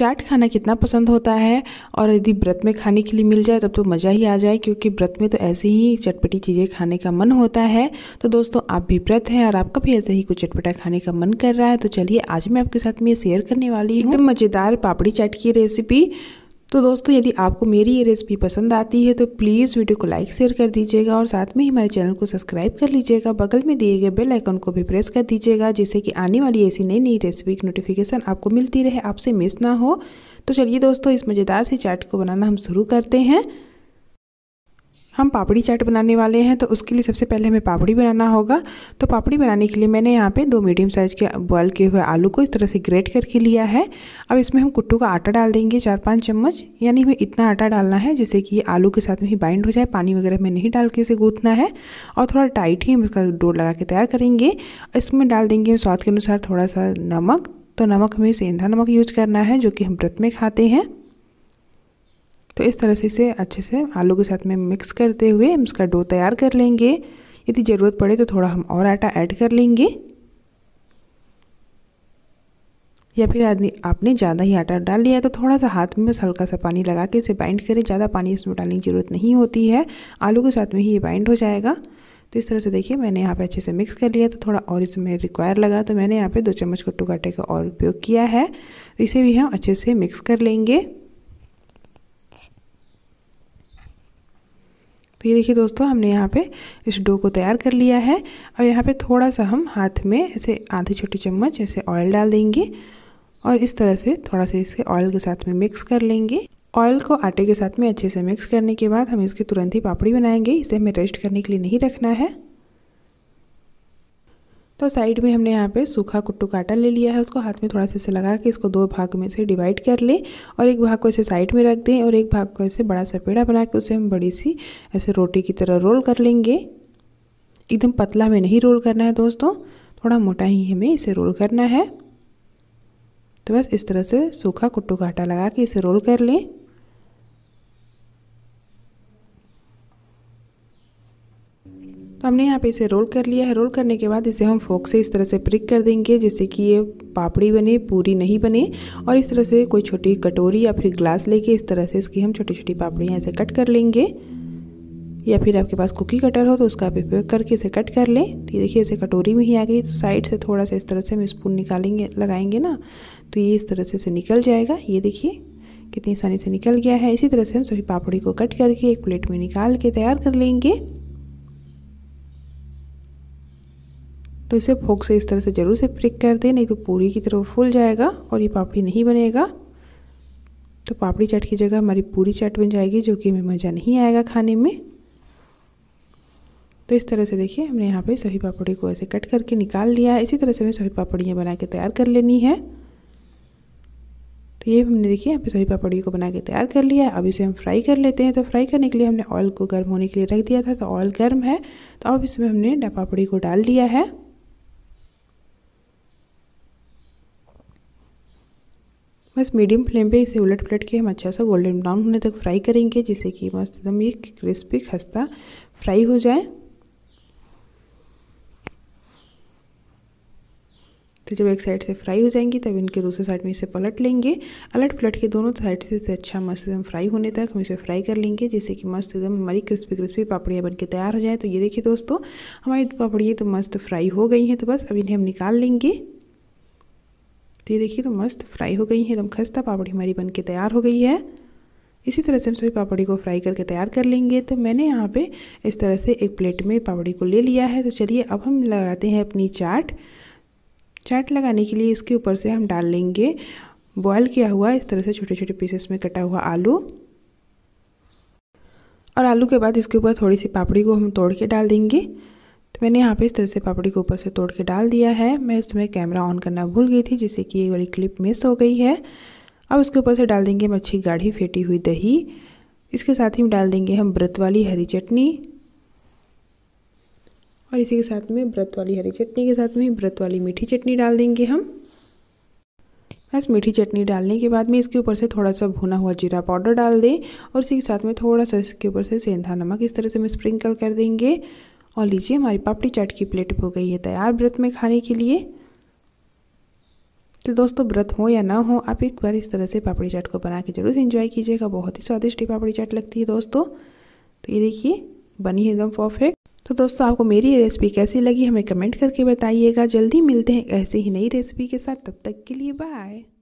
चाट खाना कितना पसंद होता है और यदि व्रत में खाने के लिए मिल जाए तब तो मज़ा ही आ जाए क्योंकि व्रत में तो ऐसे ही चटपटी चीज़ें खाने का मन होता है तो दोस्तों आप भी व्रत हैं और आपका भी ऐसे ही कुछ चटपटा खाने का मन कर रहा है तो चलिए आज मैं आपके साथ में शेयर करने वाली हूँ एकदम मज़ेदार पापड़ी चाट की रेसिपी तो दोस्तों यदि आपको मेरी ये रेसिपी पसंद आती है तो प्लीज़ वीडियो को लाइक शेयर कर दीजिएगा और साथ में ही हमारे चैनल को सब्सक्राइब कर लीजिएगा बगल में दिए गए बेल आइकन को भी प्रेस कर दीजिएगा जिससे कि आने वाली ऐसी नई नई रेसिपी की नोटिफिकेशन आपको मिलती रहे आपसे मिस ना हो तो चलिए दोस्तों इस मज़ेदार सी चाट को बनाना हम शुरू करते हैं हम पापड़ी चाट बनाने वाले हैं तो उसके लिए सबसे पहले हमें पापड़ी बनाना होगा तो पापड़ी बनाने के लिए मैंने यहाँ पे दो मीडियम साइज़ के बॉयल किए हुए आलू को इस तरह से ग्रेट करके लिया है अब इसमें हम कुट्टू का आटा डाल देंगे चार पाँच चम्मच यानी हमें इतना आटा डालना है जिससे कि आलू के साथ में ही बाइंड हो जाए पानी वगैरह में नहीं डाल के इसे गूंथना है और थोड़ा टाइट ही हम इसका डोर लगा के तैयार करेंगे इसमें डाल देंगे स्वाद के अनुसार थोड़ा सा नमक तो नमक हमें सेंधा नमक यूज करना है जो कि हम व्रत में खाते हैं तो इस तरह से इसे अच्छे से आलू के साथ में मिक्स करते हुए हम इसका डो तैयार कर लेंगे यदि ज़रूरत पड़े तो थोड़ा हम और आटा ऐड कर लेंगे या फिर आदमी आपने ज़्यादा ही आटा डाल लिया है तो थोड़ा सा हाथ में बस हल्का सा पानी लगा के इसे बाइंड करें ज़्यादा पानी इसमें डालने की ज़रूरत नहीं होती है आलू के साथ में ही ये बाइंड हो जाएगा तो इस तरह से देखिए मैंने यहाँ पे अच्छे से मिक्स कर लिया तो थोड़ा और इसमें रिक्वायर लगा तो मैंने यहाँ पे दो चम्मच कट्टू काटे का और उपयोग किया है तो इसे भी हम अच्छे से मिक्स कर लेंगे तो ये देखिए दोस्तों हमने यहाँ पे इस डो को तैयार कर लिया है अब यहाँ पे थोड़ा सा हम हाथ में ऐसे आधी छोटी चम्मच ऐसे ऑयल डाल देंगे और इस तरह से थोड़ा सा इसके ऑयल के साथ में मिक्स कर लेंगे ऑयल को आटे के साथ में अच्छे से मिक्स करने के बाद हम इसकी तुरंत ही पापड़ी बनाएंगे इसे हमें रेस्ट करने के लिए नहीं रखना है तो साइड में हमने यहाँ पे सूखा कुट्टू काटा ले लिया है उसको हाथ में थोड़ा सा इसे लगा के इसको दो भाग में से डिवाइड कर लें और एक भाग को इसे साइड में रख दें और एक भाग को ऐसे बड़ा सा पेड़ा बना के उसे हम बड़ी सी ऐसे रोटी की तरह रोल कर लेंगे एकदम पतला में नहीं रोल करना है दोस्तों थोड़ा मोटा ही हमें इसे रोल करना है तो बस इस तरह से सूखा कुट्टू काटा लगा के इसे रोल कर लें तो हमने यहाँ पे इसे रोल कर लिया है रोल करने के बाद इसे हम फोक से इस तरह से प्रिक कर देंगे जिससे कि ये पापड़ी बने पूरी नहीं बने और इस तरह से कोई छोटी कटोरी या फिर ग्लास लेके इस तरह से इसकी हम छोटी छोटी पापड़ियाँ ऐसे कट कर लेंगे या फिर आपके पास कुकी कटर हो तो उसका आप उपयोग करके इसे कट कर लें तो ये देखिए इसे कटोरी में ही आ गई तो साइड से थोड़ा सा इस तरह से हम स्पून निकालेंगे लगाएंगे ना तो ये इस तरह से इसे निकल जाएगा ये देखिए कितनी आसानी से निकल गया है इसी तरह से हम सभी पापड़ी को कट करके एक प्लेट में निकाल के तैयार कर लेंगे तो इसे फोक से इस तरह से ज़रूर से प्रिक कर दें नहीं तो पूरी की तरह फूल जाएगा और ये पापड़ी नहीं बनेगा तो पापड़ी चाट की जगह हमारी पूरी चाट बन जाएगी जो कि हमें मज़ा नहीं आएगा खाने में तो इस तरह से देखिए हमने यहाँ पे सभी पापड़ी को ऐसे कट करके निकाल लिया है इसी तरह से हमें सभी पापड़ियाँ बना के तैयार कर लेनी है तो ये हमने देखिए यहाँ पे सभी पापड़ी को बना के तैयार कर लिया है अब इसे हम फ्राई कर लेते हैं तो फ्राई करने के लिए हमने ऑयल को गर्म होने के लिए रख दिया था तो ऑयल गर्म है तो अब इसमें हमने पापड़ी को डाल दिया है बस मीडियम फ्लेम पे इसे उलट पलट के हम अच्छा सा गोल्डन ब्राउन होने तक फ्राई करेंगे जिससे कि मस्त एकदम ये क्रिस्पी खस्ता फ्राई हो जाए तो जब एक साइड से फ्राई हो जाएंगी तब इनके दूसरे साइड में इसे पलट लेंगे अलट पलट के दोनों साइड से इसे अच्छा मस्त एकदम फ्राई होने तक हम इसे फ्राई कर लेंगे जिससे कि मस्त एकदम हमारी क्रिस्पी क्रिस्पी पापड़ियाँ बनके तैयार हो जाए तो ये देखिए दोस्तों हमारी पापड़ियाँ तो मस्त फ्राई हो गई हैं तो बस अब इन्हें हम निकाल लेंगे तो ये देखिए तो मस्त फ्राई हो गई है एकदम खस्ता पापड़ी हमारी बन के तैयार हो गई है इसी तरह से हम सभी पापड़ी को फ्राई करके तैयार कर लेंगे तो मैंने यहाँ पे इस तरह से एक प्लेट में पापड़ी को ले लिया है तो चलिए अब हम लगाते हैं अपनी चाट चाट लगाने के लिए इसके ऊपर से हम डाल लेंगे बॉयल किया हुआ इस तरह से छोटे छोटे पीसेस में कटा हुआ आलू और आलू के बाद इसके ऊपर थोड़ी सी पापड़ी को हम तोड़ के डाल देंगे मैंने यहाँ पे इस तरह से पापड़ी को ऊपर से तोड़ के डाल दिया है मैं इसमें कैमरा ऑन करना भूल गई थी जिससे कि ये वाली क्लिप मिस हो गई है अब उसके ऊपर से डाल देंगे हम अच्छी गाढ़ी फेटी हुई दही इसके साथ ही डाल देंगे हम व्रत वाली हरी चटनी और इसी के साथ में व्रत वाली हरी चटनी के साथ में व्रत वाली मीठी चटनी डाल देंगे हम बस मीठी चटनी डालने के बाद में इसके ऊपर से थोड़ा सा भुना हुआ जीरा पाउडर डाल दें और इसी के साथ में थोड़ा सा इसके ऊपर से सेंधा नमक इस तरह से हम स्प्रिंकल कर देंगे और लीजिए हमारी पापड़ी चाट की प्लेट हो गई है तैयार व्रत में खाने के लिए तो दोस्तों व्रत हो या ना हो आप एक बार इस तरह से पापड़ी चाट को बना के जरूर इंजॉय कीजिएगा बहुत ही स्वादिष्ट पापड़ी चाट लगती है दोस्तों तो ये देखिए बनी है एकदम परफेक्ट तो दोस्तों आपको मेरी रेसिपी कैसी लगी हमें कमेंट करके बताइएगा जल्दी मिलते हैं ऐसे ही नई रेसिपी के साथ तब तक के लिए बाय